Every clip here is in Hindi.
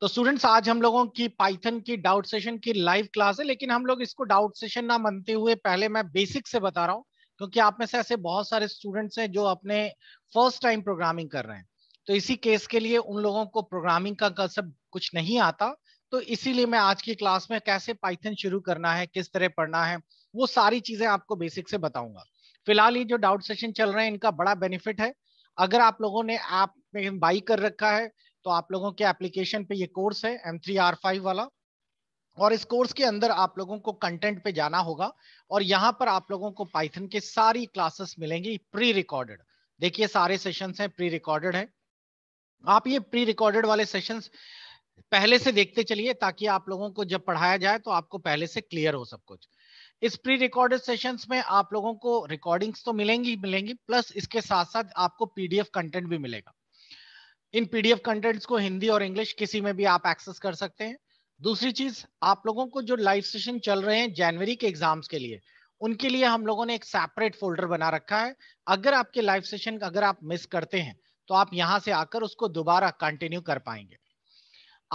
तो स्टूडेंट्स आज हम लोगों की पाइथन की डाउट सेशन की लाइव क्लास है लेकिन हम लोग इसको डाउट सेशन ना मानते हुए पहले मैं बेसिक से बता रहा हूँ क्योंकि आप में से ऐसे बहुत सारे स्टूडेंट्स हैं जो अपने फर्स्ट टाइम प्रोग्रामिंग कर रहे हैं तो इसी केस के लिए उन लोगों को प्रोग्रामिंग का कंसेप्ट कुछ नहीं आता तो इसीलिए मैं आज की क्लास में कैसे पाइथन शुरू करना है किस तरह पढ़ना है वो सारी चीजें आपको बेसिक से बताऊंगा फिलहाल ये जो डाउट सेशन चल रहे हैं इनका बड़ा बेनिफिट है अगर आप लोगों ने ऐप में बाई कर रखा है तो आप लोगों के एप्लीकेशन पे ये कोर्स है एम थ्री आर फाइव वाला और इस कोर्स के अंदर आप लोगों को कंटेंट पे जाना होगा और यहाँ पर आप लोगों को पाइथन के सारी क्लासेस मिलेंगी प्री रिकॉर्डेड देखिए सारे सेशन हैं प्री रिकॉर्डेड है आप ये प्री रिकॉर्डेड वाले सेशन पहले से देखते चलिए ताकि आप लोगों को जब पढ़ाया जाए तो आपको पहले से क्लियर हो सब कुछ इस प्री रिकॉर्डेड सेशंस में आप लोगों को रिकॉर्डिंग्स तो मिलेंगी मिलेंगी प्लस इसके साथ साथ आपको पीडीएफ कंटेंट भी मिलेगा इन पीडीएफ कंटेंट्स को हिंदी और इंग्लिश किसी में भी आप एक्सेस कर सकते हैं दूसरी चीज आप लोगों को जो लाइव सेशन चल रहे हैं जनवरी के एग्जाम्स के लिए उनके लिए हम लोगों ने एक सेपरेट फोल्डर बना रखा है अगर आपके लाइव सेशन अगर आप मिस करते हैं तो आप यहां से आकर उसको दोबारा कंटिन्यू कर पाएंगे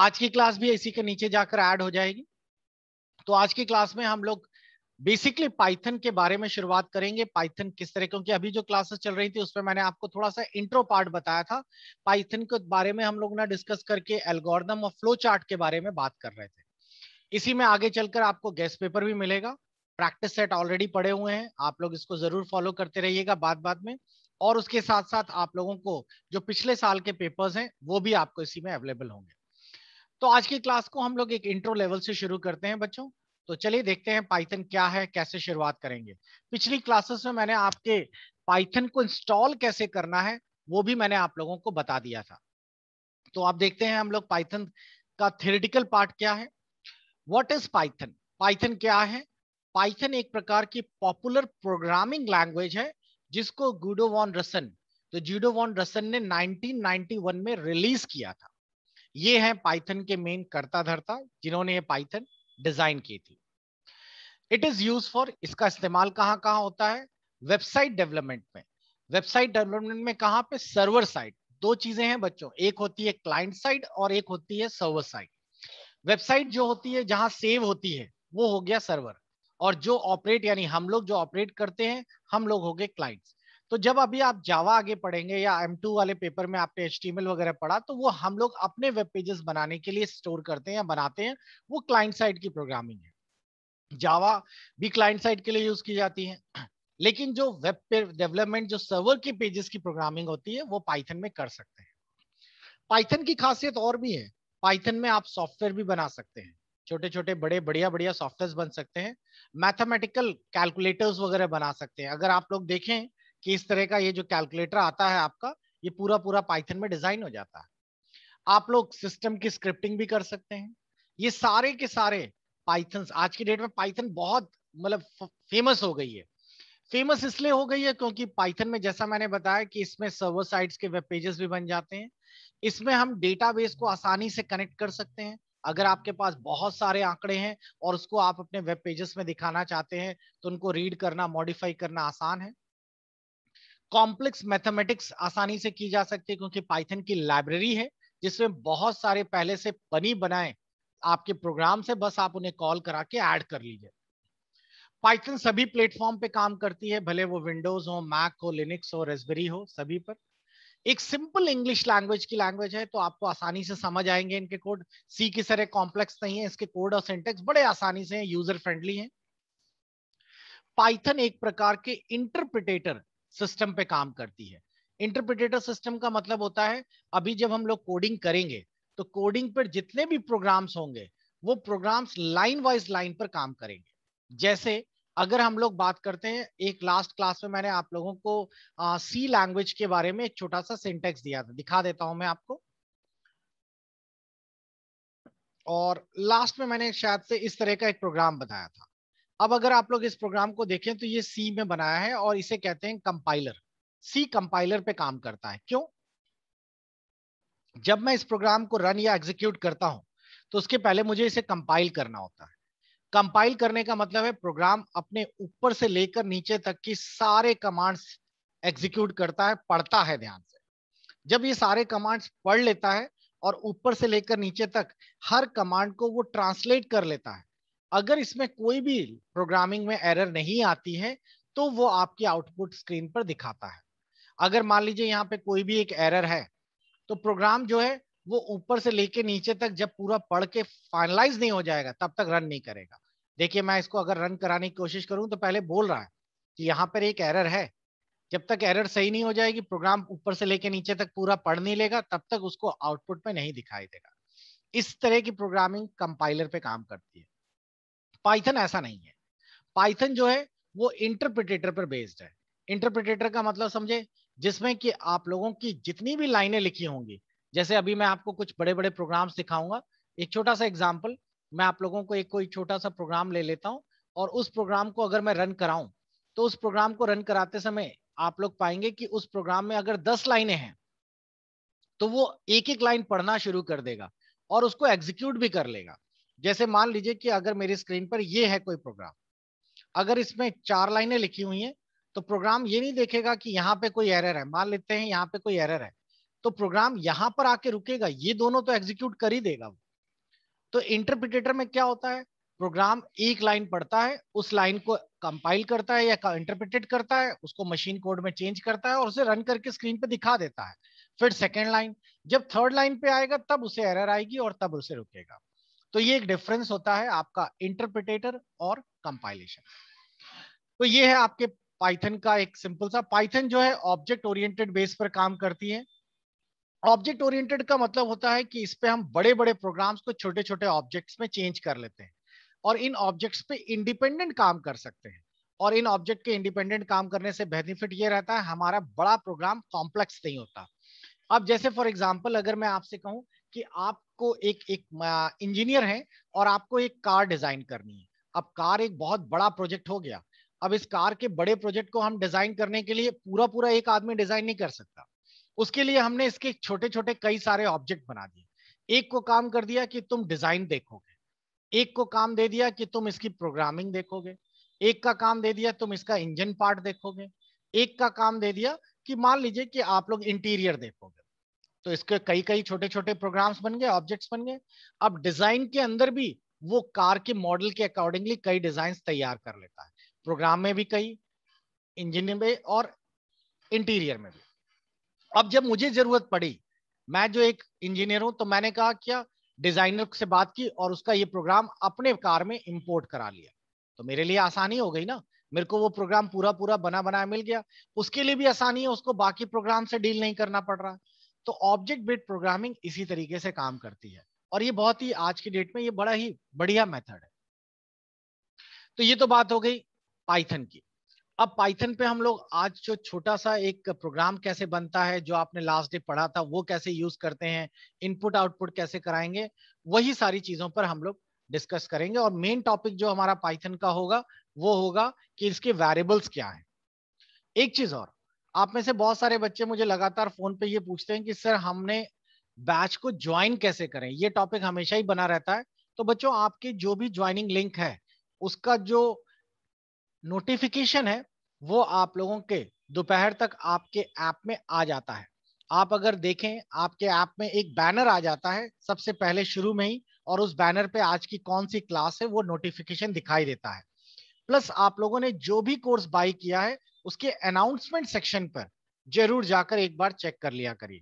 आज की क्लास भी इसी के नीचे जाकर ऐड हो जाएगी तो आज की क्लास में हम लोग बेसिकली पाइथन के बारे में शुरुआत करेंगे पाइथन किस तरह क्योंकि अभी जो क्लासेस चल रही थी उसमें मैंने आपको थोड़ा सा इंट्रो पार्ट बताया था पाइथन के बारे में हम लोग ना डिस्कस करके एल्गोरिदम और फ्लो चार्ट के बारे में बात कर रहे थे इसी में आगे चलकर आपको गेस्ट पेपर भी मिलेगा प्रैक्टिस सेट ऑलरेडी पड़े हुए हैं आप लोग इसको जरूर फॉलो करते रहिएगा बाद बाद में और उसके साथ साथ आप लोगों को जो पिछले साल के पेपर्स हैं वो भी आपको इसी में अवेलेबल होंगे तो आज की क्लास को हम लोग एक इंट्रो लेवल से शुरू करते हैं बच्चों तो चलिए देखते हैं पाइथन क्या है कैसे शुरुआत करेंगे पिछली क्लासेस में मैंने आपके पाइथन को इंस्टॉल कैसे करना है वो भी मैंने आप लोगों को बता दिया था तो आप देखते हैं हम लोग पाइथन का थियोरिटिकल पार्ट क्या है वॉट इज पाइथन पाइथन क्या है पाइथन एक प्रकार की पॉपुलर प्रोग्रामिंग लैंग्वेज है जिसको गुडो वॉन रसन तो जूडो वॉन रसन ने 1991 में रिलीज किया था ये है पाइथन के मेन कर्ता धरता जिन्होंने ये पाइथन डिजाइन की थी इट इज यूज फॉर इसका इस्तेमाल कहाँ कहाँ होता है वेबसाइट डेवलपमेंट में वेबसाइट डेवलपमेंट में कहाँ पे सर्वर साइट दो चीजें हैं बच्चों एक होती है क्लाइंट साइट और एक होती है सर्वर साइट वेबसाइट जो होती है जहां सेव होती है वो हो गया सर्वर और जो ऑपरेट यानी हम लोग जो ऑपरेट करते हैं हम लोग हो गए क्लाइंट्स तो जब अभी आप जावा आगे पढ़ेंगे या टू वाले पेपर में आपने एच वगैरह पढ़ा तो वो हम लोग अपने वेब पेजेस बनाने के लिए स्टोर करते हैं या बनाते हैं वो क्लाइंट साइड की प्रोग्रामिंग है जावा भी क्लाइंट साइड के लिए यूज की जाती है लेकिन जो वेब पे डेवलपमेंट जो सर्वर के पेजेस की प्रोग्रामिंग होती है वो पाइथन में कर सकते हैं पाइथन की खासियत और भी है पाइथन में आप सॉफ्टवेयर भी बना सकते हैं छोटे छोटे बड़े बढ़िया बढ़िया सॉफ्टवेयर बन सकते हैं मैथमेटिकल कैलकुलेटर्स वगैरह बना सकते हैं अगर आप लोग देखें कि इस तरह का ये जो कैलकुलेटर आता है आपका ये पूरा पूरा पाइथन में डिजाइन हो जाता है आप लोग सिस्टम की स्क्रिप्टिंग भी कर सकते हैं ये सारे के सारे पाइथन आज की डेट में पाइथन बहुत मतलब फेमस हो गई है फेमस इसलिए हो गई है क्योंकि पाइथन में जैसा मैंने बताया कि इसमें सर्वर साइट्स के वेब पेजेस भी बन जाते हैं इसमें हम डेटाबेस को आसानी से कनेक्ट कर सकते हैं अगर आपके पास बहुत सारे आंकड़े हैं और उसको आप अपने वेब पेजेस में दिखाना चाहते हैं तो उनको रीड करना मॉडिफाई करना आसान है कॉम्प्लेक्स मैथमेटिक्स आसानी से की जा सकती है क्योंकि पाइथन की लाइब्रेरी है जिसमें बहुत सारे पहले से बनी बनाए आपके प्रोग्राम से बस आप उन्हें कॉल करा के ऐड कर लीजिए पाइथन सभी प्लेटफॉर्म पे काम करती है भले वो विंडोज हो मैक हो लिनिक्स हो रेसबेरी हो सभी पर एक सिंपल इंग्लिश लैंग्वेज की लैंग्वेज है तो आपको आसानी से समझ आएंगे इनके कोड सी की तरह कॉम्प्लेक्स नहीं है इसके कोड और सिंटेक्स बड़े आसानी से यूजर फ्रेंडली है पाइथन एक प्रकार के इंटरप्रिटेटर सिस्टम पे काम करती है इंटरप्रिटेटर सिस्टम का मतलब होता है अभी जब हम लोग कोडिंग करेंगे तो कोडिंग पर जितने भी प्रोग्राम्स होंगे वो प्रोग्राम्स लाइन वाइज लाइन पर काम करेंगे जैसे अगर हम लोग बात करते हैं एक लास्ट क्लास में मैंने आप लोगों को सी लैंग्वेज के बारे में एक छोटा सा सिंटेक्स दिया था दिखा देता हूं मैं आपको और लास्ट में मैंने शायद से इस तरह का एक प्रोग्राम बताया था अब अगर आप लोग इस प्रोग्राम को देखें तो ये सी में बनाया है और इसे कहते हैं कंपाइलर सी कंपाइलर पे काम करता है क्यों जब मैं इस प्रोग्राम को रन या एग्जीक्यूट करता हूं तो उसके पहले मुझे इसे कंपाइल करना होता है कंपाइल करने का मतलब है प्रोग्राम अपने ऊपर से लेकर नीचे तक की सारे कमांड्स एग्जीक्यूट करता है पढ़ता है ध्यान से जब ये सारे कमांड्स पढ़ लेता है और ऊपर से लेकर नीचे तक हर कमांड को वो ट्रांसलेट कर लेता है अगर इसमें कोई भी प्रोग्रामिंग में एरर नहीं आती है तो वो आपकी आउटपुट स्क्रीन पर दिखाता है अगर मान लीजिए यहाँ पे कोई भी एक एरर है तो प्रोग्राम जो है वो ऊपर से लेके नीचे तक जब पूरा पढ़ के फाइनलाइज नहीं हो जाएगा तब तक रन नहीं करेगा देखिए मैं इसको अगर रन कराने की कोशिश करूं तो पहले बोल रहा है कि यहाँ पर एक एरर है जब तक एरर सही नहीं हो जाएगी प्रोग्राम ऊपर से लेके नीचे तक पूरा पढ़ नहीं लेगा तब तक उसको आउटपुट में नहीं दिखाई देगा इस तरह की प्रोग्रामिंग कंपाइलर पे काम करती है पाइथन ऐसा नहीं है पाइथन जो है वो इंटरप्रिटेटर पर बेस्ड है इंटरप्रिटेटर का मतलब समझे जिसमें कि आप लोगों की जितनी भी लाइनें लिखी होंगी जैसे अभी मैं आपको कुछ बड़े बड़े प्रोग्राम दिखाऊंगा एक छोटा सा एग्जाम्पल मैं आप लोगों को एक कोई छोटा सा प्रोग्राम ले लेता हूँ और उस प्रोग्राम को अगर मैं रन कराऊं तो उस प्रोग्राम को रन कराते समय आप लोग पाएंगे कि उस प्रोग्राम में अगर दस लाइनें हैं तो वो एक एक लाइन पढ़ना शुरू कर देगा और उसको एग्जीक्यूट भी कर लेगा जैसे मान लीजिए कि अगर मेरी स्क्रीन पर ये है कोई प्रोग्राम अगर इसमें चार लाइनें लिखी हुई हैं तो प्रोग्राम ये नहीं देखेगा कि यहाँ पे कोई एरर है मान लेते हैं यहाँ पे कोई एरर है तो प्रोग्राम यहाँ पर आके रुकेगा ये दोनों तो एग्जीक्यूट कर ही देगा तो इंटरप्रिटेटर में क्या होता है प्रोग्राम एक लाइन पढ़ता है उस लाइन को कंपाइल करता है या इंटरप्रिटेट करता है उसको मशीन कोड में चेंज करता है और उसे रन करके स्क्रीन पे दिखा देता है फिर सेकेंड लाइन जब थर्ड लाइन पे आएगा तब उसे एरर आएगी और तब उसे रुकेगा तो ये एक डिफरेंस होता है आपका इंटरप्रिटेटर और कंपाइलेशन तो ये है आपके पाइथन का एक सिंपल सा पाइथन जो है ऑब्जेक्ट ओरिएंटेड बेस पर काम करती है ऑब्जेक्ट ओरिएंटेड का मतलब होता है कि इस पे हम बड़े बड़े प्रोग्राम्स को छोटे छोटे ऑब्जेक्ट्स में चेंज कर लेते हैं और इन ऑब्जेक्ट्स पे इंडिपेंडेंट काम कर सकते हैं और इन ऑब्जेक्ट के इंडिपेंडेंट काम करने से बेनिफिट ये रहता है हमारा बड़ा प्रोग्राम कॉम्प्लेक्स नहीं होता अब जैसे फॉर एग्जाम्पल अगर मैं आपसे कहूँ कि आपको एक एक इंजीनियर है और आपको एक कार डिजाइन करनी है अब कार एक बहुत बड़ा प्रोजेक्ट हो गया अब इस कार के बड़े प्रोजेक्ट को हम डिजाइन करने के लिए पूरा पूरा एक आदमी डिजाइन नहीं कर सकता उसके लिए हमने इसके छोटे छोटे कई सारे ऑब्जेक्ट बना दिए एक को काम कर दिया कि तुम डिजाइन देखोगे एक को काम दे दिया कि तुम इसकी प्रोग्रामिंग देखोगे एक का काम दे दिया तुम इसका इंजन पार्ट देखोगे एक का काम दे दिया कि मान लीजिए कि आप लोग इंटीरियर देखोगे तो इसके कई कई छोटे छोटे प्रोग्राम्स बन गए ऑब्जेक्ट्स बन गए अब डिजाइन के अंदर भी वो कार के मॉडल के अकॉर्डिंगली कई डिजाइन तैयार कर लेता है प्रोग्राम में भी कही इंजीनियर में और इंटीरियर में भी अब जब मुझे जरूरत पड़ी मैं जो एक इंजीनियर हूं तो मैंने कहा क्या डिजाइनर से बात की और उसका ये प्रोग्राम अपने कार में इंपोर्ट करा लिया तो मेरे लिए आसानी हो गई ना मेरे को वो प्रोग्राम पूरा पूरा बना बनाया मिल गया उसके लिए भी आसानी है उसको बाकी प्रोग्राम से डील नहीं करना पड़ रहा तो ऑब्जेक्ट बेट प्रोग्रामिंग इसी तरीके से काम करती है और ये बहुत ही आज की डेट में ये बड़ा ही बढ़िया मेथड है तो ये तो बात हो गई पाइथन की अब पाइथन पे हम लोग आज जो छोटा सा एक प्रोग्राम कैसे बनता है जो आपने लास्ट डे पढ़ा था वो कैसे यूज करते हैं इनपुट आउटपुट कैसे कराएंगे वही सारी चीजों पर हम लोग डिस्कस करेंगे और मेन टॉपिक जो हमारा पाइथन का होगा वो होगा कि इसके वेरिएबल्स क्या हैं एक चीज और आप में से बहुत सारे बच्चे मुझे लगातार फोन पे ये पूछते हैं कि सर हमने बैच को ज्वाइन कैसे करें ये टॉपिक हमेशा ही बना रहता है तो बच्चों आपके जो भी ज्वाइनिंग लिंक है उसका जो नोटिफिकेशन है वो आप लोगों के दोपहर तक आपके ऐप में आ जाता है आप अगर देखें आपके ऐप में एक बैनर आ जाता है सबसे पहले शुरू में ही और उस बैनर पे आज की कौन सी क्लास है वो नोटिफिकेशन दिखाई देता है प्लस आप लोगों ने जो भी कोर्स बाई किया है उसके अनाउंसमेंट सेक्शन पर जरूर जाकर एक बार चेक कर लिया करिए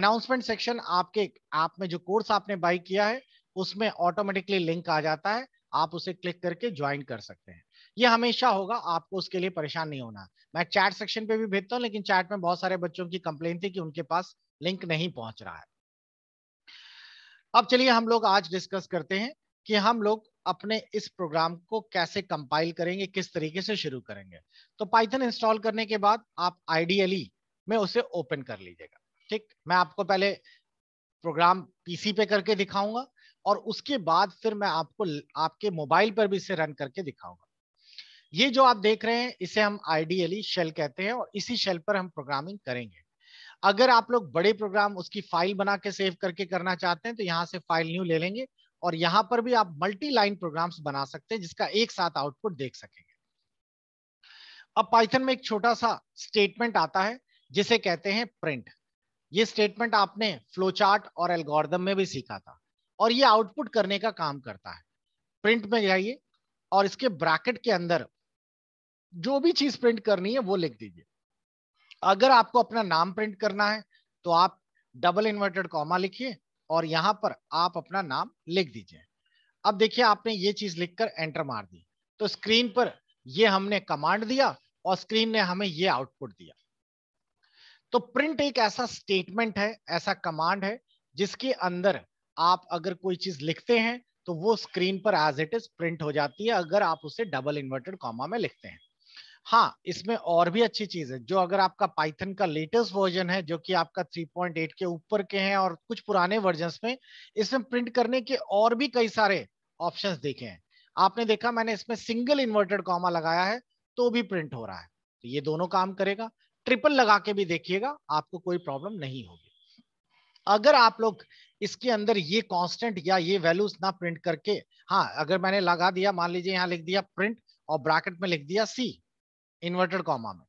अनाउंसमेंट सेक्शन आपके ऐप में जो कोर्स आपने बाई किया है उसमें ऑटोमेटिकली लिंक आ जाता है आप उसे क्लिक करके ज्वाइन कर सकते हैं ये हमेशा होगा आपको उसके लिए परेशान नहीं होना मैं चैट सेक्शन पे भी भेजता हूँ लेकिन चैट में बहुत सारे बच्चों की कंप्लेन थी कि उनके पास लिंक नहीं पहुंच रहा है अब चलिए हम लोग आज डिस्कस करते हैं कि हम लोग अपने इस प्रोग्राम को कैसे कंपाइल करेंगे किस तरीके से शुरू करेंगे तो पाइथन इंस्टॉल करने के बाद आप आईडियली में उसे ओपन कर लीजिएगा ठीक मैं आपको पहले प्रोग्राम पीसी पे करके दिखाऊंगा और उसके बाद फिर मैं आपको आपके मोबाइल पर भी इसे रन करके दिखाऊंगा ये जो आप देख रहे हैं इसे हम आइडियली शेल कहते हैं और इसी शेल पर हम प्रोग्रामिंग करेंगे अगर आप लोग बड़े प्रोग्राम उसकी फाइल बना के सेव करके करना चाहते हैं तो यहाँ से फाइल न्यू ले लेंगे और यहाँ पर भी आप मल्टी लाइन प्रोग्राम्स बना सकते हैं जिसका एक साथ आउटपुट देख सकेंगे अब पाइथन में एक छोटा सा स्टेटमेंट आता है जिसे कहते हैं प्रिंट ये स्टेटमेंट आपने फ्लोचार्ट और एल्गोरिदम में भी सीखा था और ये आउटपुट करने का काम करता है प्रिंट में जाइए और इसके ब्रैकेट के अंदर जो भी चीज प्रिंट करनी है वो लिख दीजिए अगर आपको अपना नाम प्रिंट करना है तो आप डबल इन्वर्टेड कॉमा लिखिए और यहाँ पर आप अपना नाम लिख दीजिए अब देखिए आपने ये चीज लिखकर एंटर मार दी तो स्क्रीन पर ये हमने कमांड दिया और स्क्रीन ने हमें ये आउटपुट दिया तो प्रिंट एक ऐसा स्टेटमेंट है ऐसा कमांड है जिसके अंदर आप अगर कोई चीज लिखते हैं तो वो स्क्रीन पर एज इट इज प्रिंट हो जाती है अगर आप उसे डबल इन्वर्टेड कॉमा में लिखते हैं हाँ इसमें और भी अच्छी चीज है जो अगर आपका पाइथन का लेटेस्ट वर्जन है जो कि आपका 3.8 के ऊपर के हैं और कुछ पुराने वर्जन में इसमें प्रिंट करने के और भी कई सारे ऑप्शन देखे हैं आपने देखा मैंने इसमें सिंगल इन्वर्टेड कॉमा लगाया है तो भी प्रिंट हो रहा है तो ये दोनों काम करेगा ट्रिपल लगा के भी देखिएगा आपको कोई प्रॉब्लम नहीं होगी अगर आप लोग इसके अंदर ये कांस्टेंट या ये वैल्यूज ना प्रिंट करके हाँ अगर मैंने लगा दिया मान लीजिए यहाँ लिख दिया प्रिंट और ब्रैकेट में लिख दिया सी इन्वर्टेड कॉमा में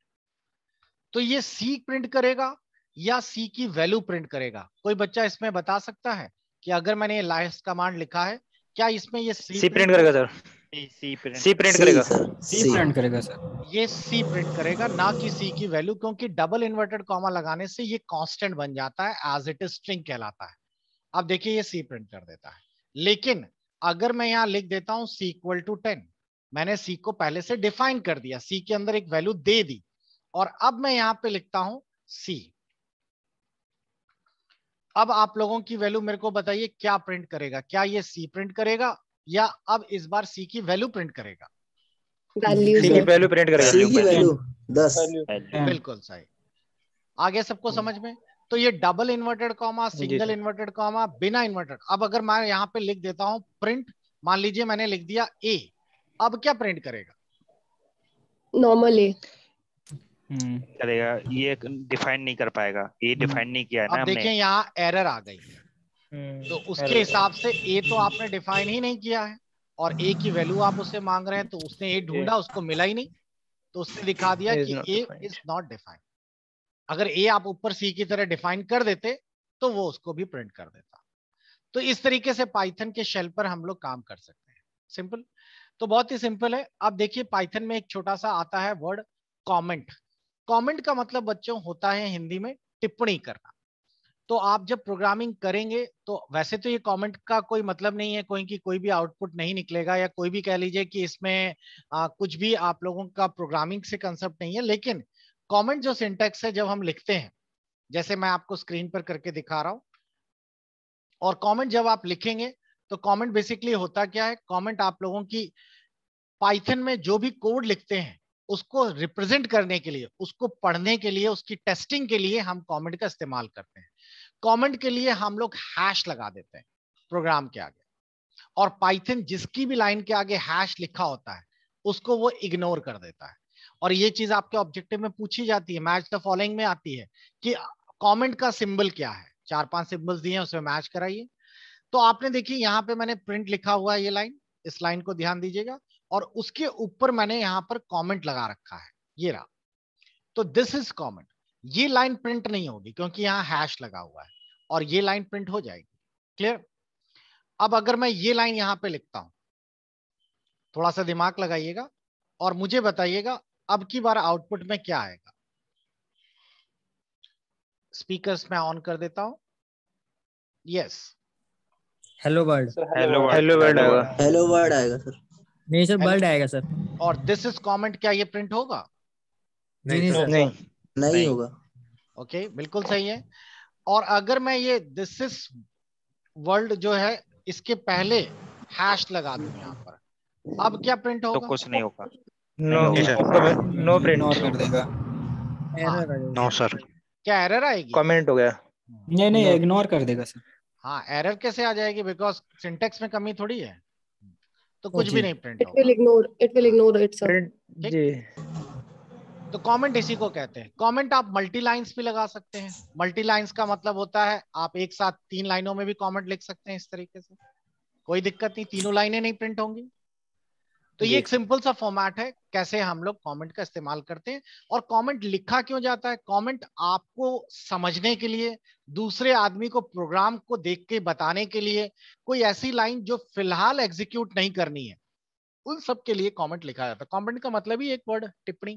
तो ये सी प्रिंट करेगा या सी की वैल्यू प्रिंट करेगा कोई बच्चा इसमें बता सकता है कि अगर मैंने ये लास्ट कमांड लिखा है क्या इसमें ये सी प्रिंट करेगा सर सी प्रिंट करेगा सी प्रिंट करेगा सर ये सी प्रिंट करेगा ना कि सी की वैल्यू क्योंकि डबल इन्वर्टेड कॉमा लगाने से ये कॉन्स्टेंट बन जाता है एज इट इज स्ट्रिंग कहलाता है अब देखिए ये सी प्रिंट कर देता है लेकिन अगर मैं यहाँ लिख देता हूँ सी इक्वल टू टेन मैंने सी को पहले से डिफाइन कर दिया सी के अंदर एक वैल्यू दे दी और अब मैं यहां पे लिखता हूं सी अब आप लोगों की वैल्यू मेरे को बताइए क्या प्रिंट करेगा क्या ये सी प्रिंट करेगा या अब इस बार सी की वैल्यू प्रिंट करेगा वैल्यू प्रिंट करेगा बिल्कुल सही आगे सबको hmm. समझ में तो ये double inverted comma single inverted comma बिना इन्वर्टेड अब अगर मैं यहाँ पे लिख देता हूँ प्रिंट मान लीजिए मैंने लिख दिया ए अब क्या प्रिंट करेगा नॉर्मली हम्म। करेगा ये डिफाइन नहीं कर पाएगा ये डिफाइन हम्म। नहीं किया है ना देखिए यहाँ एरर आ गई हम्म। तो उसके हिसाब से ए तो आपने डिफाइन ही नहीं किया है और ए की वैल्यू आप उससे मांग रहे हैं तो उसने ए ढूंढा उसको मिला ही नहीं तो उसने दिखा दिया कि ए इज नॉट डिफाइन अगर ए आप ऊपर सी की तरह डिफाइन कर देते तो वो उसको भी प्रिंट कर देता तो इस तरीके से पाइथन के शेल पर हम लोग काम कर सकते हैं सिंपल तो बहुत ही सिंपल है आप देखिए पाइथन में एक छोटा सा आता है वर्ड कमेंट कमेंट का मतलब बच्चों होता है हिंदी में टिप्पणी करना तो आप जब प्रोग्रामिंग करेंगे तो वैसे तो ये कमेंट का कोई मतलब नहीं है कोई की कोई भी आउटपुट नहीं निकलेगा या कोई भी कह लीजिए कि इसमें आ, कुछ भी आप लोगों का प्रोग्रामिंग से कंसेप्ट नहीं है लेकिन कमेंट जो सिंटेक्स है जब हम लिखते हैं जैसे मैं आपको स्क्रीन पर करके दिखा रहा हूं और कॉमेंट जब आप लिखेंगे तो कॉमेंट बेसिकली होता क्या है कॉमेंट आप लोगों की पाइथन में जो भी कोड लिखते हैं उसको रिप्रेजेंट करने के लिए उसको पढ़ने के लिए उसकी टेस्टिंग के लिए हम कमेंट का इस्तेमाल करते हैं कमेंट के लिए हम लोग हैश लगा देते हैं प्रोग्राम के आगे और पाइथन जिसकी भी लाइन के आगे हैश लिखा होता है उसको वो इग्नोर कर देता है और ये चीज आपके ऑब्जेक्टिव में पूछी जाती है मैच द फॉलोइंग में आती है कि कमेंट का सिंबल क्या है चार पांच सिंबल्स दिए हैं उसमें मैच कराइए तो आपने देखिए यहाँ पे मैंने प्रिंट लिखा हुआ है ये लाइन इस लाइन को ध्यान दीजिएगा और उसके ऊपर मैंने यहां पर कमेंट लगा रखा है ये रहा तो दिस इज कमेंट ये लाइन प्रिंट नहीं होगी क्योंकि यहां हैश लगा हुआ है और ये लाइन प्रिंट हो जाएगी क्लियर अब अगर मैं ये लाइन यहां पे लिखता हूं थोड़ा सा दिमाग लगाइएगा और मुझे बताइएगा अब की बार आउटपुट में क्या आएगा स्पीकर मैं ऑन कर देता हूं yes hello world hello world hello hello world आएगा सर नहीं सर बल्ड आएगा सर और दिस इज कमेंट क्या ये प्रिंट होगा नहीं सर नहीं नहीं होगा ओके बिल्कुल सही है और अगर मैं ये दिस इज वर्ल्ड जो है इसके पहले हैश लगा दूं यहाँ पर अब क्या प्रिंट तो होगा तो कुछ नहीं होगा नो नो प्रिंट कर देगा नो सर क्या एरर आएगी कमेंट हो गया नहीं नहीं इग्नोर कर देगा सर हाँ एरर कैसे आ जाएगी बिकॉज सिंटेक्स में कमी थोड़ी है तो हाँ कुछ भी नहीं print it will ignore it will ignore जी तो कमेंट इसी को कहते हैं कमेंट आप मल्टी लाइंस भी लगा सकते हैं मल्टी लाइंस का मतलब होता है आप एक साथ तीन लाइनों में भी कमेंट लिख सकते हैं इस तरीके से कोई दिक्कत नहीं तीनों लाइनें नहीं प्रिंट होंगी तो ये एक सिंपल सा फॉर्मेट है कैसे हम लोग कमेंट का इस्तेमाल करते हैं और कमेंट लिखा क्यों जाता है कमेंट आपको समझने के लिए दूसरे आदमी को प्रोग्राम को देख के बताने के लिए कोई ऐसी लाइन जो फिलहाल एग्जीक्यूट नहीं करनी है उन सब के लिए कमेंट लिखा जाता है कमेंट का मतलब ही एक वर्ड टिप्पणी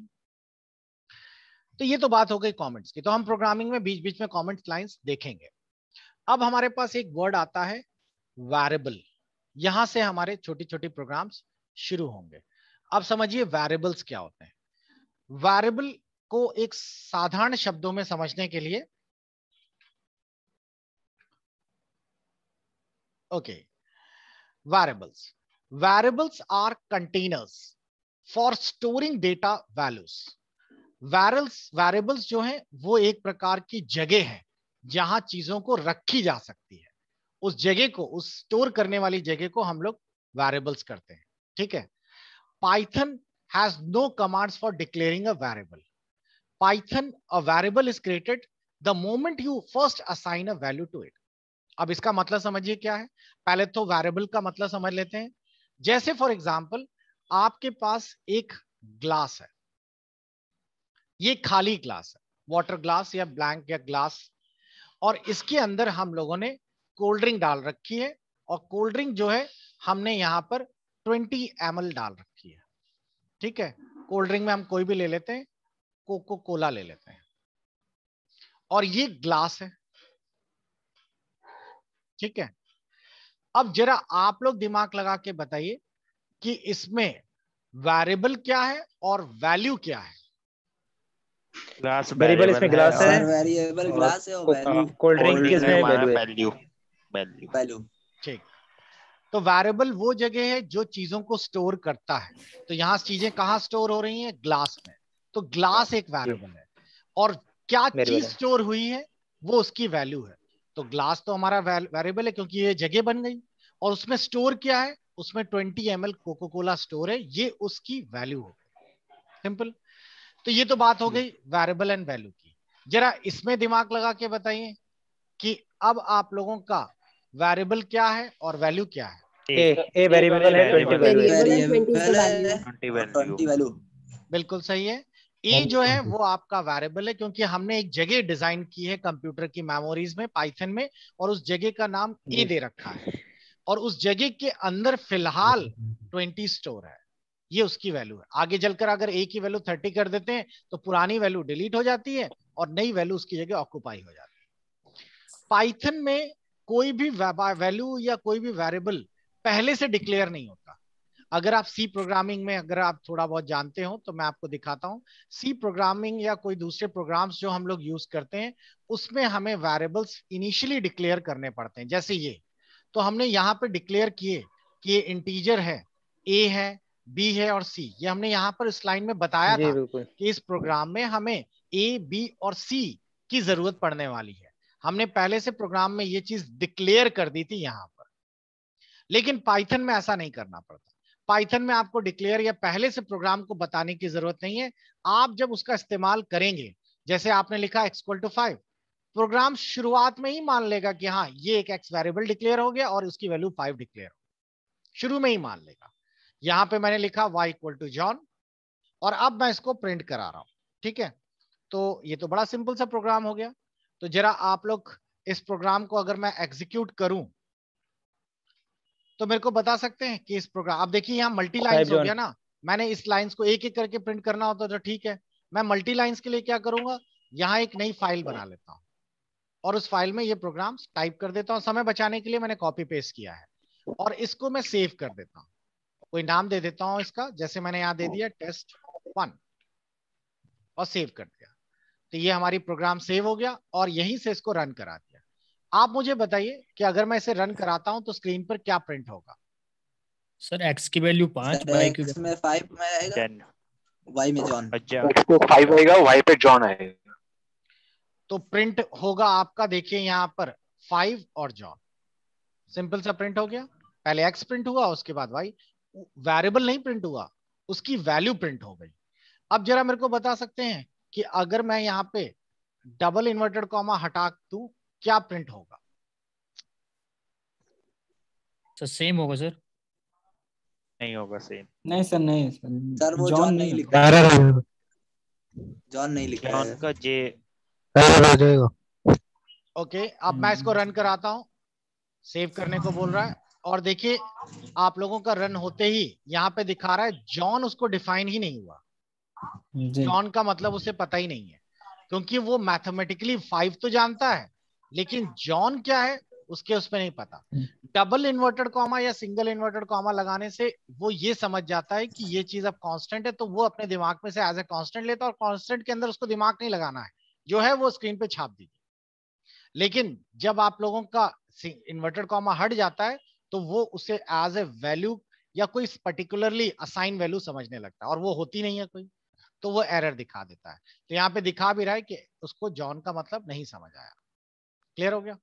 तो ये तो बात हो गई कॉमेंट्स की तो हम प्रोग्रामिंग में बीच बीच में कॉमेंट लाइन देखेंगे अब हमारे पास एक वर्ड आता है वेरेबल यहां से हमारे छोटी छोटी प्रोग्राम्स शुरू होंगे अब समझिए वेरिएबल्स क्या होते हैं वेरिएबल को एक साधारण शब्दों में समझने के लिए okay variables variables are containers for storing data values variables variables जो हैं वो एक प्रकार की जगह है जहां चीजों को रखी जा सकती है उस जगह को उस स्टोर करने वाली जगह को हम लोग वेरिएबल्स करते हैं ठीक है Python has no commands for declaring a variable Python a variable is created the moment you first assign a value to it अब इसका मतलब समझिए क्या है पहले तो वेरिएबल का मतलब समझ लेते हैं जैसे फॉर एग्जाम्पल आपके पास एक ग्लास है ये खाली ग्लास है वाटर ग्लास या ब्लैंक या ग्लास और इसके अंदर हम लोगों ने कोल्ड ड्रिंक डाल रखी है और कोल्ड ड्रिंक जो है हमने यहां पर ट्वेंटी एम डाल रखी है ठीक है कोल्ड ड्रिंक में हम कोई भी ले लेते हैं कोको कोला ले लेते हैं और ये ग्लास है ठीक है अब जरा आप लोग दिमाग लगा के बताइए कि इसमें वेरिएबल क्या है और वैल्यू क्या है ग्लास वेरिएबल इसमें ग्लास है वेरिएबल ग्लास है और कोल्ड ड्रिंक इसमें वैल्यू वैल्यू ठीक तो वेरिएबल वो जगह है जो चीजों को स्टोर करता है तो यहाँ चीजें कहाँ स्टोर हो रही हैं ग्लास में तो ग्लास एक वेरिएबल है और क्या चीज स्टोर हुई है वो उसकी वैल्यू है तो ग्लास तो हमारा वेरिएबल है क्योंकि ये जगह बन गई और उसमें स्टोर क्या है उसमें twenty M L Coca Cola store है ये उसकी वैल्यू हो सिंपल तो ये तो बात हो गई वेरिएबल एंड वैल्यू की जरा इसमें दिमाग लगा के बताइए कि अब आप लोगों का वेरिएबल क्या है और वैल्यू क्या है ए ए वेरिएबल है 20 वैल्यू 20 वैल्यू बिल्कुल सही है ई e जो है वो आपका वेरिएबल है क्योंकि हमने एक जगह डिजाइन की है कंप्यूटर की मेमोरीज में पाइथन में और उस जगह का नाम ए e दे रखा है और उस जगह के अंदर फिलहाल ट्वेंटी स्टोर है ये उसकी वैल्यू है आगे चलकर अगर ए की वैल्यू थर्टी कर देते हैं तो पुरानी वैल्यू डिलीट हो जाती है और नई वैल्यू उसकी जगह ऑक्यूपाई हो जाती है पाइथन में कोई भी वैल्यू या कोई भी वेरिएबल पहले से डिक्लेयर नहीं होता अगर आप सी प्रोग्रामिंग में अगर आप थोड़ा बहुत जानते हो तो मैं आपको दिखाता हूँ सी प्रोग्रामिंग या कोई दूसरे प्रोग्राम्स जो हम लोग यूज करते हैं उसमें हमें वेरिएबल्स इनिशियली डिक्लेयर करने पड़ते हैं जैसे ये तो हमने यहाँ पे डिक्लेयर किए कि ये इंटीजर है ए है बी है और सी ये हमने यहाँ पर इस लाइन में बताया था कि इस प्रोग्राम में हमें ए बी और सी की जरूरत पड़ने वाली है हमने पहले से प्रोग्राम में ये चीज डिक्लेयर कर दी थी यहाँ लेकिन पाइथन में ऐसा नहीं करना पड़ता पाइथन में आपको डिक्लेयर या पहले से प्रोग्राम को बताने की जरूरत नहीं है आप जब उसका इस्तेमाल करेंगे जैसे आपने लिखा एक्सक्वल टू फाइव प्रोग्राम शुरुआत में ही मान लेगा कि हाँ ये एक एक्स वेरिएबल डिक्लेयर हो गया और उसकी वैल्यू फाइव डिक्लेयर हो शुरू में ही मान लेगा यहां पे मैंने लिखा वाई इक्वल टू जॉन और अब मैं इसको प्रिंट करा रहा हूं ठीक है तो ये तो बड़ा सिंपल सा प्रोग्राम हो गया तो जरा आप लोग इस प्रोग्राम को अगर मैं एग्जीक्यूट करूं तो मेरे को बता सकते हैं कि इस प्रोग्राम आप देखिए यहाँ मल्टी लाइन हो गया ना मैंने इस लाइंस को एक एक करके प्रिंट करना होता तो ठीक है मैं मल्टी लाइंस के लिए क्या करूंगा यहाँ एक नई फाइल बना लेता हूँ और उस फाइल में ये प्रोग्राम टाइप कर देता हूँ समय बचाने के लिए मैंने कॉपी पेस्ट किया है और इसको मैं सेव कर देता हूँ कोई नाम दे देता हूँ इसका जैसे मैंने यहाँ दे दिया टेस्ट वन और सेव कर दिया तो ये हमारी प्रोग्राम सेव हो गया और यहीं से इसको रन करा दिया आप मुझे बताइए कि अगर मैं इसे रन कराता हूं तो स्क्रीन पर क्या प्रिंट होगा सर एक्स की वैल्यू पांच वाई की में फाइव में आएगा वाई में जॉन फाइव अच्छा। आएगा वाई पे जॉन आएगा तो प्रिंट होगा आपका देखिए यहाँ पर फाइव और जॉन सिंपल सा प्रिंट हो गया पहले एक्स प्रिंट हुआ उसके बाद वाई वेरिएबल नहीं प्रिंट हुआ उसकी वैल्यू प्रिंट हो गई अब जरा मेरे को बता सकते हैं कि अगर मैं यहाँ पे डबल इन्वर्टेड कॉमा हटा दू क्या प्रिंट होगा सर तो सेम होगा सर नहीं होगा सेम नहीं सर नहीं सर वो जॉन नहीं लिखा जॉन नहीं लिखा जॉन का जे हो जाएगा ओके अब मैं इसको रन कराता हूं सेव करने को बोल रहा है और देखिए आप लोगों का रन होते ही यहाँ पे दिखा रहा है जॉन उसको डिफाइन ही नहीं हुआ जॉन का मतलब उसे पता ही नहीं है क्योंकि वो मैथमेटिकली फाइव तो जानता है लेकिन जॉन क्या है उसके उस पर नहीं पता हम्म। डबल इन्वर्टेड कॉमा या सिंगल इन्वर्टेड कॉमा लगाने से वो ये समझ जाता है कि ये चीज अब कांस्टेंट है तो वो अपने दिमाग में से एज ए कांस्टेंट लेता है और कांस्टेंट के अंदर उसको दिमाग नहीं लगाना है जो है वो स्क्रीन पे छाप दीजिए लेकिन जब आप लोगों का इन्वर्टेड कॉमा हट जाता है तो वो उसे एज ए वैल्यू या कोई पर्टिकुलरली असाइन वैल्यू समझने लगता है और वो होती नहीं है कोई तो वो एरर दिखा देता है तो यहाँ पे दिखा भी रहा है कि उसको जॉन का मतलब नहीं समझ आया क्लियर हो गया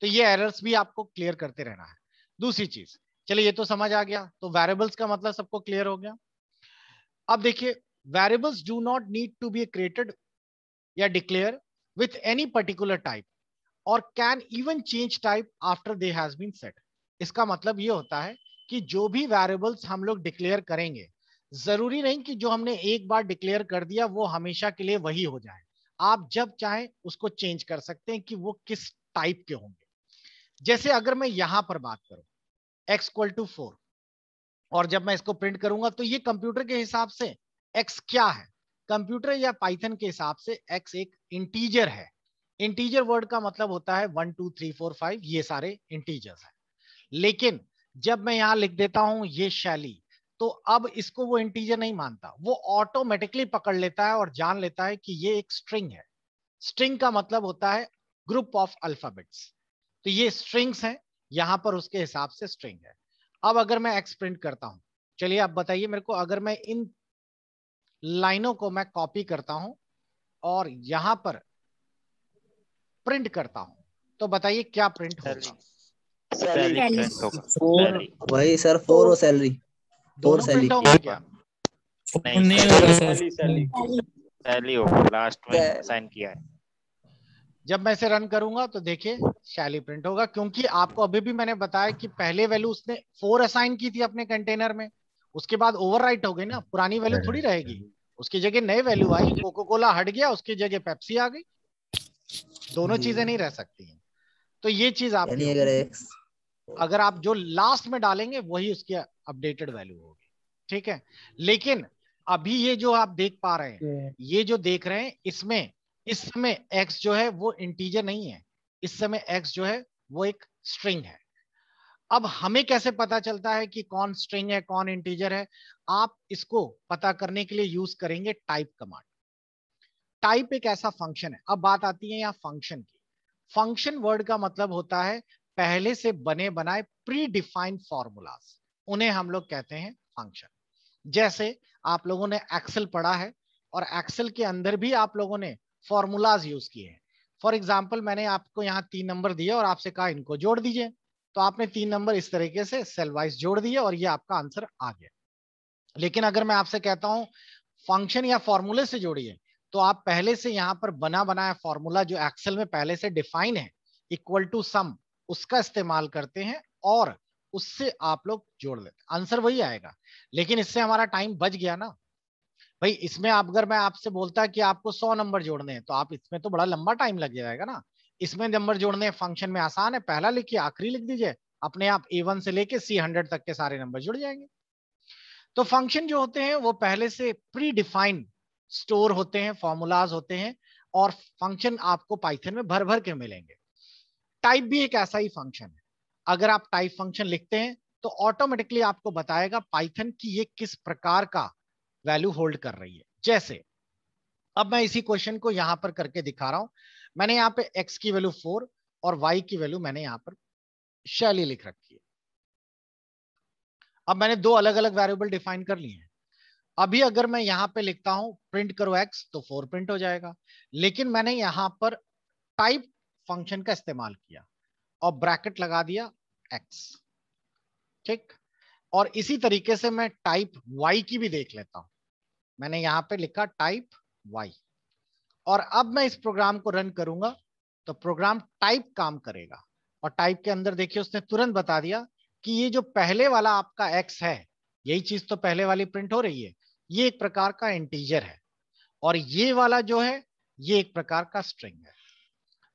तो ये एरर्स भी आपको क्लियर करते रहना है दूसरी चीज चलिए ये तो समझ आ गया तो वेरिएबल्स का मतलब सबको क्लियर हो गया अब देखिए variables do not need to be created या declare with any particular type और can even change type after they has been set इसका मतलब ये होता है कि जो भी वेरिएबल्स हम लोग डिक्लेयर करेंगे जरूरी नहीं कि जो हमने एक बार डिक्लेयर कर दिया वो हमेशा के लिए वही हो जाए आप जब चाहें उसको चेंज कर सकते हैं कि वो किस टाइप के होंगे जैसे अगर मैं यहां पर बात करूं x इक्वल टू फोर और जब मैं इसको प्रिंट करूंगा तो ये कंप्यूटर के हिसाब से एक्स क्या है कंप्यूटर या पाइथन के हिसाब से एक्स एक इंटीजर है इंटीजर वर्ड का मतलब होता है one two three four five ये सारे इंटीजर्स हैं लेकिन जब मैं यहां लिख देता हूं ये शैली तो अब इसको वो इंटीजर नहीं मानता वो ऑटोमेटिकली पकड़ लेता है और जान लेता है कि ये एक स्ट्रिंग है स्ट्रिंग का मतलब होता है ग्रुप ऑफ अल्फाबेट्स तो ये स्ट्रिंग्स हैं यहाँ पर उसके हिसाब से स्ट्रिंग है अब अगर मैं एक्स प्रिंट करता हूँ चलिए आप बताइए मेरे को अगर मैं इन लाइनों को मैं कॉपी करता हूँ और यहाँ पर प्रिंट करता हूँ तो बताइए क्या प्रिंट होगा सैलरी भाई सर फोर तो और सैलरी और सैली नहीं सैली हो लास्ट में साइन किया है जब मैं इसे रन करूंगा तो देखिए शैली प्रिंट होगा क्योंकि आपको अभी भी मैंने बताया कि पहले वैल्यू उसने फोर असाइन की थी अपने कंटेनर में उसके बाद ओवरराइट हो गई ना पुरानी वैल्यू थोड़ी रहेगी उसकी जगह नए वैल्यू आई कोको कोला हट गया उसकी जगह पेप्सी आ गई दोनों चीजें नहीं रह सकती हैं तो ये चीज आप अगर आप जो लास्ट में डालेंगे वही उसकी अपडेटेड वैल्यू होगी ठीक है लेकिन अभी ये जो आप देख पा रहे हैं ये जो देख रहे हैं इसमें इस समय एक्स जो है वो इंटीजर नहीं है इस समय एक्स जो है वो एक स्ट्रिंग है अब हमें कैसे पता चलता है कि कौन स्ट्रिंग है कौन इंटीजर है आप इसको पता करने के लिए यूज करेंगे टाइप कमांड टाइप एक ऐसा फंक्शन है अब बात आती है यहाँ फंक्शन की फंक्शन वर्ड का मतलब होता है पहले से बने बनाए प्री डिफाइंड फॉर्मूलाज उन्हें हम लोग कहते हैं फंक्शन जैसे आप लोगों ने एक्सेल पढ़ा है और एक्सेल के अंदर भी आप लोगों ने फॉर्मूलाज यूज किए हैं फॉर एग्जाम्पल मैंने आपको यहाँ तीन नंबर दिए और आपसे कहा इनको जोड़ दीजिए तो आपने तीन नंबर इस तरीके से सेल वाइज जोड़ दिए और ये आपका आंसर आ गया लेकिन अगर मैं आपसे कहता हूँ फंक्शन या फॉर्मूले से जोड़िए तो आप पहले से यहाँ पर बना बनाया फॉर्मूला जो एक्सेल में पहले से डिफाइन है इक्वल टू सम उसका इस्तेमाल करते हैं और उससे आप लोग जोड़ लेते आंसर वही आएगा लेकिन इससे हमारा टाइम बच गया ना भाई इसमें आप अगर मैं आपसे बोलता कि आपको सौ नंबर जोड़ने हैं तो आप इसमें तो बड़ा लंबा टाइम लग जाएगा ना इसमें नंबर जोड़ने फंक्शन में आसान है पहला लिखिए आखिरी लिख दीजिए अपने आप ए वन से लेके सी हंड्रेड तक के सारे नंबर जुड़ जाएंगे तो फंक्शन जो होते हैं वो पहले से प्री डिफाइंड स्टोर होते हैं फॉर्मूलाज होते हैं और फंक्शन आपको पाइथन में भर भर के मिलेंगे टाइप भी एक ऐसा ही फंक्शन है अगर आप टाइप फंक्शन लिखते हैं तो ऑटोमेटिकली आपको बताएगा पाइथन की ये किस प्रकार का वैल्यू होल्ड कर रही है जैसे अब मैं इसी क्वेश्चन को यहां पर करके दिखा रहा हूं मैंने यहां पे x की वैल्यू फोर और y की वैल्यू मैंने यहां पर शैली लिख रखी है अब मैंने दो अलग अलग वेरिएबल डिफाइन कर लिए हैं अभी अगर मैं यहां पे लिखता हूं प्रिंट करो x तो फोर प्रिंट हो जाएगा लेकिन मैंने यहां पर टाइप फंक्शन का इस्तेमाल किया और ब्रैकेट लगा दिया x ठीक और इसी तरीके से मैं टाइप y की भी देख लेता हूं मैंने यहां पे लिखा टाइप y और अब मैं इस प्रोग्राम को रन करूंगा तो प्रोग्राम टाइप काम करेगा और टाइप के अंदर देखिए उसने तुरंत बता दिया कि ये जो पहले वाला आपका x है यही चीज तो पहले वाली प्रिंट हो रही है ये एक प्रकार का इंटीजर है और ये वाला जो है ये एक प्रकार का स्ट्रिंग है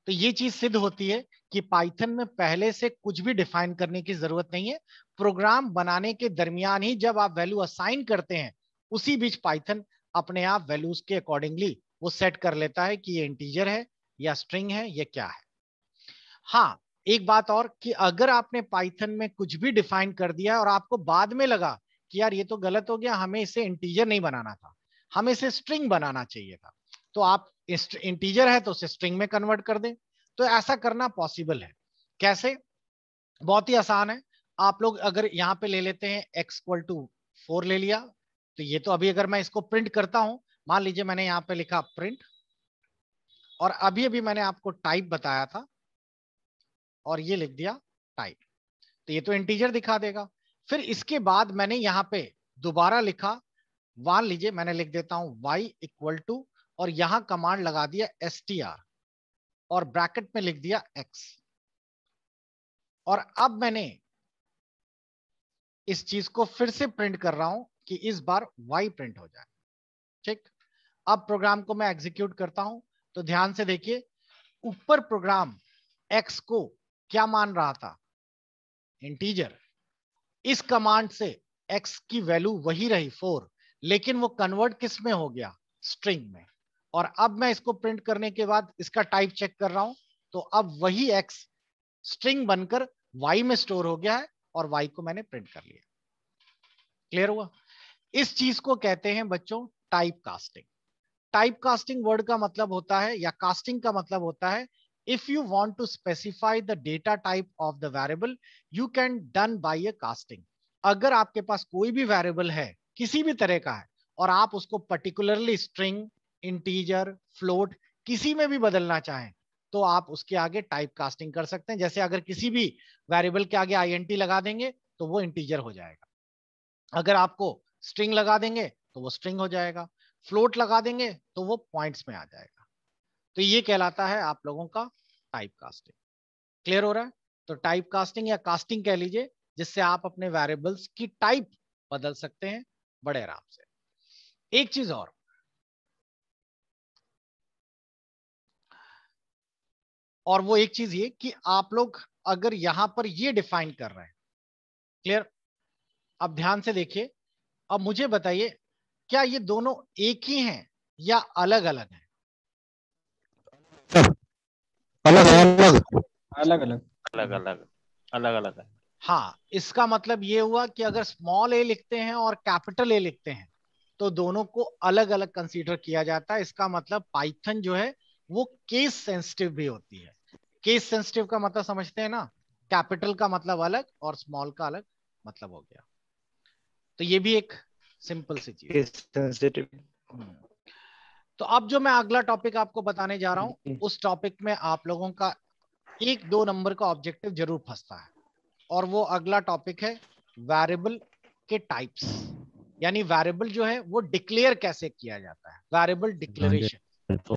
तो ये चीज सिद्ध होती है कि पाइथन में पहले से कुछ भी डिफाइन करने की जरूरत नहीं है प्रोग्राम बनाने के दरमियान ही जब आप वैल्यू असाइन करते हैं उसी बीच पाइथन अपने आप वैल्यूज के अकॉर्डिंगली वो सेट कर लेता है कि ये इंटीजर है या स्ट्रिंग है या क्या है हाँ एक बात और कि अगर आपने पाइथन में कुछ भी डिफाइन कर दिया और आपको बाद में लगा कि यार ये तो गलत हो गया हमें इसे इंटीजर नहीं बनाना था हमें इसे स्ट्रिंग बनाना चाहिए था तो आप इंटीजर है तो उसे स्ट्रिंग में कन्वर्ट कर दें तो ऐसा करना पॉसिबल है कैसे बहुत ही आसान है आप लोग अगर यहाँ पे ले लेते हैं एक्स इक्वल टू फोर ले लिया तो ये तो अभी अगर मैं इसको प्रिंट करता हूं मान लीजिए मैंने यहाँ पे लिखा प्रिंट और अभी अभी मैंने आपको टाइप बताया था और ये लिख दिया टाइप तो ये तो इंटीजर दिखा देगा फिर इसके बाद मैंने यहाँ पे दोबारा लिखा मान लीजिए मैंने लिख देता हूं y इक्वल टू और यहां कमांड लगा दिया एस टी आर और ब्रैकेट में लिख दिया x और अब मैंने इस चीज को फिर से प्रिंट कर रहा हूं कि इस बार y प्रिंट हो जाए ठीक अब प्रोग्राम को मैं एग्जीक्यूट करता हूं तो ध्यान से देखिए ऊपर प्रोग्राम x को क्या मान रहा था इंटीजर इस कमांड से x की वैल्यू वही रही फोर लेकिन वो कन्वर्ट किस में हो गया स्ट्रिंग में और अब मैं इसको प्रिंट करने के बाद इसका टाइप चेक कर रहा हूं तो अब वही एक्स स्ट्रिंग बनकर वाई में स्टोर हो गया है और वाई को मैंने प्रिंट कर लिया क्लियर हुआ इस चीज को कहते हैं बच्चों type casting type casting word का मतलब होता है या कास्टिंग का मतलब होता है if you want to specify the data type of the variable you can done by a casting अगर आपके पास कोई भी वेरेबल है किसी भी तरह का है और आप उसको पर्टिकुलरली स्ट्रिंग इंटीजर फ्लोट किसी में भी बदलना चाहें तो आप उसके आगे टाइप कास्टिंग कर सकते हैं जैसे अगर किसी भी वेरिएबल के आगे आई लगा देंगे तो वो इंटीजर हो जाएगा अगर आपको स्ट्रिंग लगा देंगे तो वो स्ट्रिंग हो जाएगा फ्लोट लगा देंगे तो वो पॉइंट्स में आ जाएगा तो ये कहलाता है आप लोगों का टाइप कास्टिंग क्लियर हो रहा है तो टाइप कास्टिंग या कास्टिंग कह लीजिए जिससे आप अपने वेरिएबल्स की टाइप बदल सकते हैं बड़े आराम से एक चीज और और वो एक चीज ये कि आप लोग अगर यहां पर ये डिफाइन कर रहे हैं क्लियर अब ध्यान से देखिए अब मुझे बताइए क्या ये दोनों एक ही हैं या अलग अलग हैं अलग अलग अलग अलग अलग अलग अलग अलग है हाँ इसका मतलब ये हुआ कि अगर स्मॉल ए लिखते हैं और कैपिटल ए लिखते हैं तो दोनों को अलग अलग कंसीडर किया जाता है इसका मतलब पाइथन जो है वो केस सेंसिटिव भी होती है केस सेंसिटिव का मतलब समझते हैं ना कैपिटल का मतलब अलग और स्मॉल का अलग मतलब हो गया तो ये भी एक सिंपल सी चीज सेंसिटिव हम्म। तो अब जो मैं अगला टॉपिक आपको बताने जा रहा हूं हम्म, हम्म। उस टॉपिक में आप लोगों का एक दो नंबर का ऑब्जेक्टिव जरूर फंसता है और वो अगला टॉपिक है वेरिएबल के टाइप्स यानी वेरिएबल जो है वो डिक्लेयर कैसे किया जाता है वेरिएबल हाँ डिक्लेरेशन तो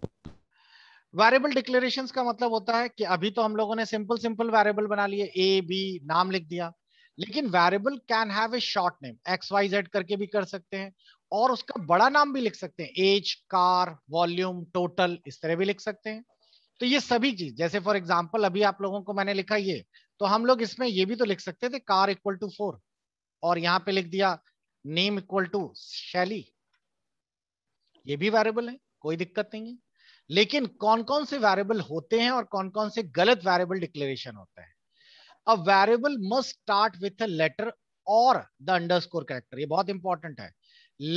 वेरिएबल डिक्लेरेशन का मतलब होता है कि अभी तो हम लोगों ने सिंपल सिंपल वेरिएबल बना लिए ए बी नाम लिख दिया लेकिन variable can have a short name X Y Z करके भी कर सकते हैं और उसका बड़ा नाम भी लिख सकते हैं एज कार वॉल्यूम टोटल इस तरह भी लिख सकते हैं तो ये सभी चीज जैसे फॉर एग्जाम्पल अभी आप लोगों को मैंने लिखा ये तो हम लोग इसमें ये भी तो लिख सकते थे कार इक्वल टू फोर और यहाँ पे लिख दिया नेम इक्वल टू शैली ये भी वेरिएबल है कोई दिक्कत नहीं है लेकिन कौन कौन से वेरिएबल होते हैं और कौन कौन से गलत वेरिएबल डिक्लेरेशन होता है a variable must start with a letter और द अंडरस्कोर कैरेक्टर ये बहुत इंपॉर्टेंट है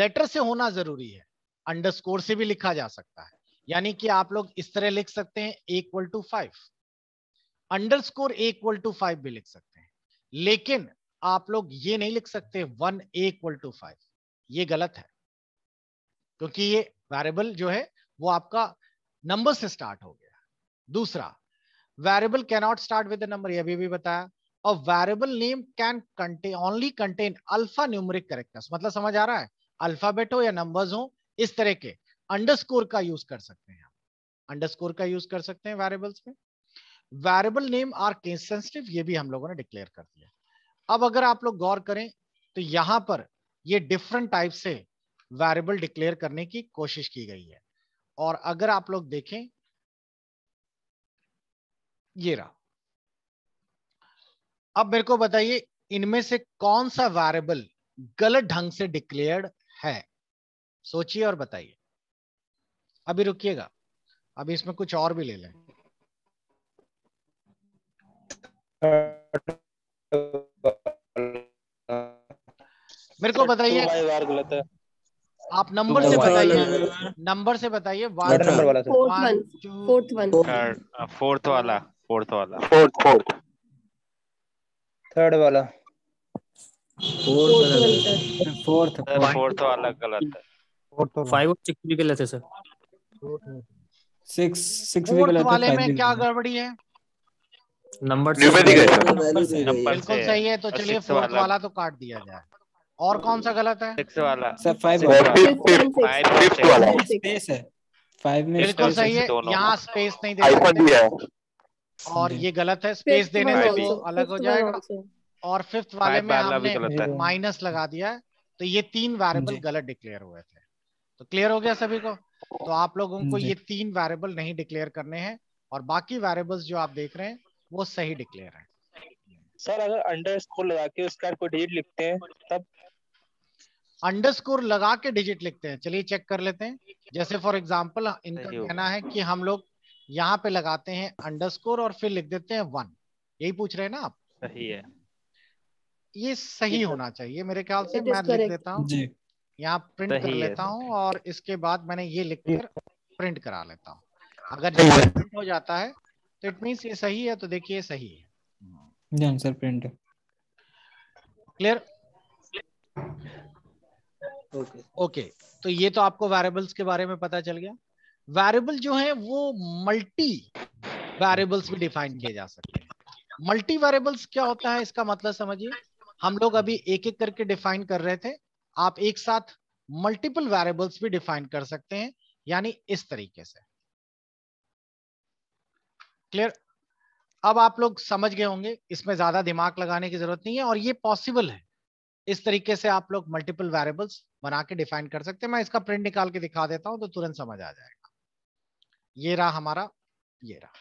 लेटर से होना जरूरी है अंडरस्कोर से भी लिखा जा सकता है यानी कि आप लोग इस तरह लिख सकते हैं equal to five underscore equal to five भी लिख सकते हैं लेकिन आप लोग ये नहीं लिख सकते वन इक्वल टू फाइव ये गलत है क्योंकि ये वेरिएबल जो है वो आपका नंबर से स्टार्ट हो गया दूसरा variable cannot start with number ये अभी भी बताया और variable name can contain only contain alphanumeric characters मतलब समझ आ रहा है अल्फाबेट हो या नंबर्स हो इस तरह के अंडरस्कोर का यूज कर सकते हैं अंडरस्कोर का यूज कर सकते हैं वेरिएबल्स में variable name are case sensitive ये भी हम लोगों ने डिक्लेयर कर दिया अब अगर आप लोग गौर करें तो यहां पर ये डिफरेंट टाइप से वेरिएबल डिक्लेयर करने की कोशिश की गई है और अगर आप लोग देखें ये रहा अब मेरे को बताइए इनमें से कौन सा वेरिएबल गलत ढंग से डिक्लेयर्ड है सोचिए और बताइए अभी रुकिएगा अभी इसमें कुछ और भी ले लें मेरे को बताइए आप तो नंबर से बताइए नंबर से बताइए फोर्थ वन फोर्थ uh, वाला फोर्थ वाला फोर्थ फोर्थ थर्ड वाला फोर्थ फोर्थ वाला गलत है फाइव और सिक्स भी गलत है सर सिक्स सिक्स भी गलत है वाले में क्या गड़बड़ी है नंबर बिल्कुल सही है तो चलिए फोर्थ वाला तो काट दिया जाए और कौन सा गलत है सिक्स वाला सर फाइव वाला स्पेस है फाइव में बिल्कुल सही है यहाँ स्पेस नहीं दे सकते और ये गलत है स्पेस देने से वो अलग हो जाएगा और फिफ्थ वाले में हमने माइनस लगा दिया है तो ये तीन वेरिएबल गलत डिक्लेयर हुए थे तो क्लियर हो गया सभी को तो आप लोगों को ये तीन वेरिएबल नहीं डिक्लेयर करने हैं और बाकी वेरिएबल्स जो आप देख रहे हैं वो सही डिक्लेयर है सर अगर अंडर स्कोर लगा के उसका कोई डिजिट लिखते हैं तब अंडरस्कोर लगा के डिजिट लिखते हैं चलिए चेक कर लेते हैं जैसे फॉर एग्जाम्पल इनका कहना है कि हम लोग यहाँ पे लगाते हैं अंडर स्कोर और फिर लिख देते हैं वन यही पूछ रहे हैं ना आप सही है ये सही होना चाहिए मेरे ख्याल से मैं लिख देता हूँ यहाँ प्रिंट कर लेता हूँ और इसके बाद मैंने ये लिख कर प्रिंट करा लेता हूँ अगर प्रिंट हो जाता है तो इट मीन ये सही है तो देखिए सही है जी आंसर प्रिंट है क्लियर ओके तो ये तो आपको वेरिएबल्स के बारे में पता चल गया वेरिएबल जो है वो मल्टी वेरिएबल्स भी डिफाइन किए जा सकते हैं मल्टी वेरिएबल्स क्या होता है इसका मतलब समझिए हम लोग अभी एक एक करके डिफाइन कर रहे थे आप एक साथ मल्टीपल वेरिएबल्स भी डिफाइन कर सकते हैं यानी इस तरीके से क्लियर अब आप लोग समझ गए होंगे इसमें ज्यादा दिमाग लगाने की जरूरत नहीं है और ये पॉसिबल है इस तरीके से आप लोग मल्टीपल वेरिएबल्स बना के डिफाइन कर सकते हैं मैं इसका प्रिंट निकाल के दिखा देता हूं तो तुरंत समझ आ जाएगा ये रहा हमारा ये रहा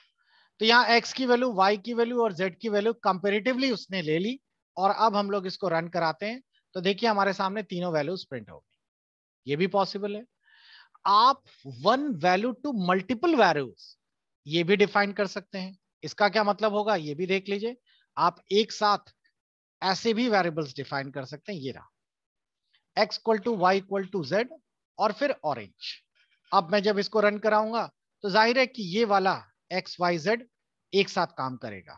तो यहाँ x की वैल्यू y की वैल्यू और z की वैल्यू कंपेरेटिवली उसने ले ली और अब हम लोग इसको रन कराते हैं तो देखिए हमारे सामने तीनों वैल्यूज प्रिंट होगी ये भी पॉसिबल है आप one value to multiple values ये भी डिफाइन कर सकते हैं इसका क्या मतलब होगा ये भी देख लीजिए आप एक साथ ऐसे भी वेरिएबल्स डिफाइन कर सकते हैं ये रहा x equal to Y equal to Z और फिर ऑरेंज अब मैं जब इसको रन कराऊंगा तो जाहिर है कि ये वाला एक्स वाई जेड एक साथ काम करेगा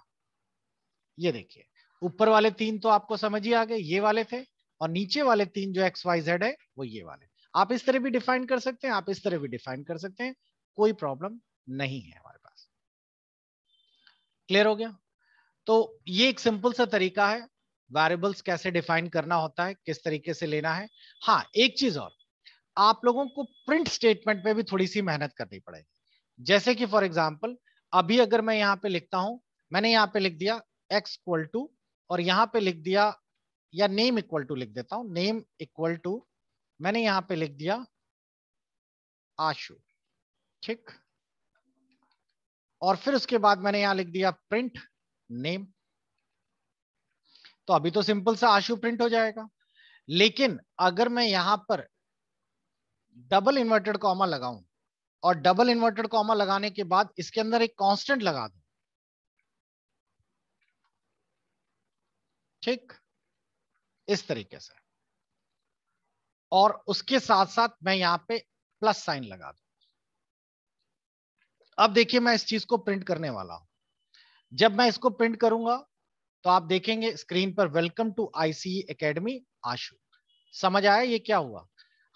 ये देखिए ऊपर वाले तीन तो आपको समझ ही आ गए ये वाले थे और नीचे वाले तीन जो एक्स वाई जेड है वो ये वाले आप इस तरह भी डिफाइन कर सकते हैं आप इस तरह भी डिफाइन कर सकते हैं कोई प्रॉब्लम नहीं है वाले. क्लियर हो गया तो ये एक सिंपल सा तरीका है वेरिएबल्स कैसे डिफाइन करना होता है किस तरीके से लेना है हाँ एक चीज और आप लोगों को प्रिंट स्टेटमेंट पे भी थोड़ी सी मेहनत करनी पड़ेगी जैसे कि फॉर एग्जाम्पल अभी अगर मैं यहाँ पे लिखता हूं मैंने यहाँ पे लिख दिया एक्स इक्वल टू और यहाँ पे लिख दिया या नेम इक्वल टू लिख देता हूं नेम इक्वल टू मैंने यहाँ पे लिख दिया आशु ठीक और फिर उसके बाद मैंने यहां लिख दिया प्रिंट नेम तो अभी तो सिंपल सा आशु प्रिंट हो जाएगा लेकिन अगर मैं यहां पर डबल इन्वर्टेड कॉमा लगाऊं और डबल इन्वर्टेड कॉमा लगाने के बाद इसके अंदर एक कांस्टेंट लगा दूं ठीक इस तरीके से और उसके साथ साथ मैं यहां पे प्लस साइन लगा दू अब देखिए मैं इस चीज को प्रिंट करने वाला हूं जब मैं इसको प्रिंट करूंगा तो आप देखेंगे स्क्रीन पर वेलकम टू आईसी एकेडमी आशु समझ आया ये क्या हुआ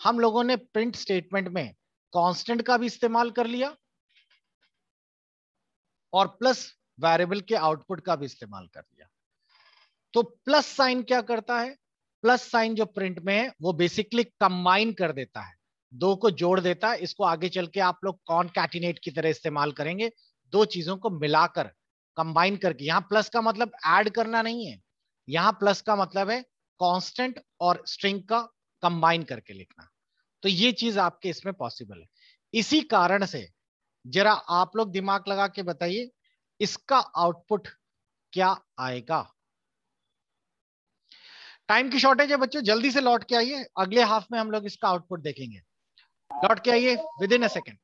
हम लोगों ने प्रिंट स्टेटमेंट में कांस्टेंट का भी इस्तेमाल कर लिया और प्लस वेरिएबल के आउटपुट का भी इस्तेमाल कर लिया तो प्लस साइन क्या करता है प्लस साइन जो प्रिंट में है वो बेसिकली कंबाइन कर देता है दो को जोड़ देता है इसको आगे चल के आप लोग कॉन कैटिनेट की तरह इस्तेमाल करेंगे दो चीजों को मिलाकर कंबाइन करके यहाँ प्लस का मतलब ऐड करना नहीं है यहाँ प्लस का मतलब है कांस्टेंट और स्ट्रिंग का कंबाइन करके लिखना तो ये चीज आपके इसमें पॉसिबल है इसी कारण से जरा आप लोग दिमाग लगा के बताइए इसका आउटपुट क्या आएगा टाइम की शॉर्टेज है बच्चों जल्दी से लौट के आइए अगले हाफ में हम लोग इसका आउटपुट देखेंगे लौट के आइए विद इन अ सेकेंड